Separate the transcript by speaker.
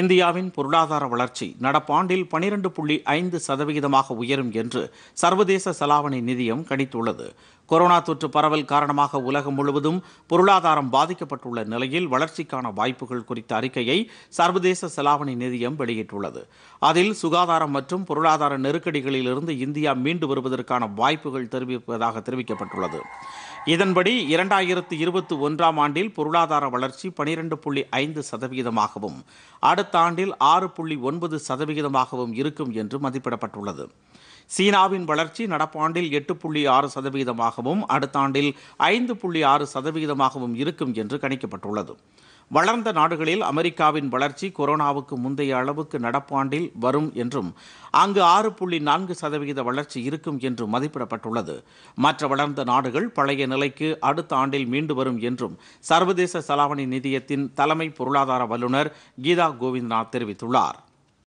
Speaker 1: இந்தியாவின் பொருளாதார வளர்ச்சி நடப்பாண்டில் பனிரெண்டு புள்ளி ஐந்து சதவிகிதமாக உயரும் என்று சர்வதேச செலாவணி நிதியம் கணித்துள்ளது கொரோனா தொற்று பரவல் காரணமாக உலகம் முழுவதும் பொருளாதாரம் பாதிக்கப்பட்டுள்ள நிலையில் வளர்ச்சிக்கான வாய்ப்புகள் குறித்த அறிக்கையை சர்வதேச செலாவணி நிதியம் வெளியிட்டுள்ளது அதில் சுகாதாரம் மற்றும் பொருளாதார நெருக்கடிகளிலிருந்து இந்தியா மீண்டு வருவதற்கான வாய்ப்புகள் தெரிவிப்பதாக தெரிவிக்கப்பட்டுள்ளது இதன்படி இரண்டாயிரத்து இருபத்தி ஒன்றாம் ஆண்டில் பொருளாதார வளர்ச்சி பனிரெண்டு புள்ளி ஐந்து சதவிகிதமாகவும் அடுத்த ஆண்டில் ஆறு புள்ளி ஒன்பது சதவிகிதமாகவும் இருக்கும் என்று மதிப்பிடப்பட்டுள்ளது சீனாவின் வளர்ச்சி நடப்பாண்டில் எட்டு புள்ளி ஆறு சதவீதமாகவும் அடுத்த ஆண்டில் ஐந்து புள்ளி ஆறு சதவீதமாகவும் இருக்கும் என்று கணிக்கப்பட்டுள்ளது வளர்ந்த நாடுகளில் அமெரிக்காவின் வளர்ச்சி கொரோனாவுக்கு முந்தைய அளவுக்கு நடப்பாண்டில் வரும் என்றும் அங்கு ஆறு புள்ளி நான்கு சதவீத வளர்ச்சி இருக்கும் என்று மதிப்பிடப்பட்டுள்ளது மற்ற வளர்ந்த நாடுகள் பழைய நிலைக்கு அடுத்த ஆண்டில் மீண்டு வரும் என்றும் சர்வதேச செலாவணி நிதியத்தின் தலைமை பொருளாதார வல்லுநர் கீதா கோவிந்த்நாத் தெரிவித்துள்ளார்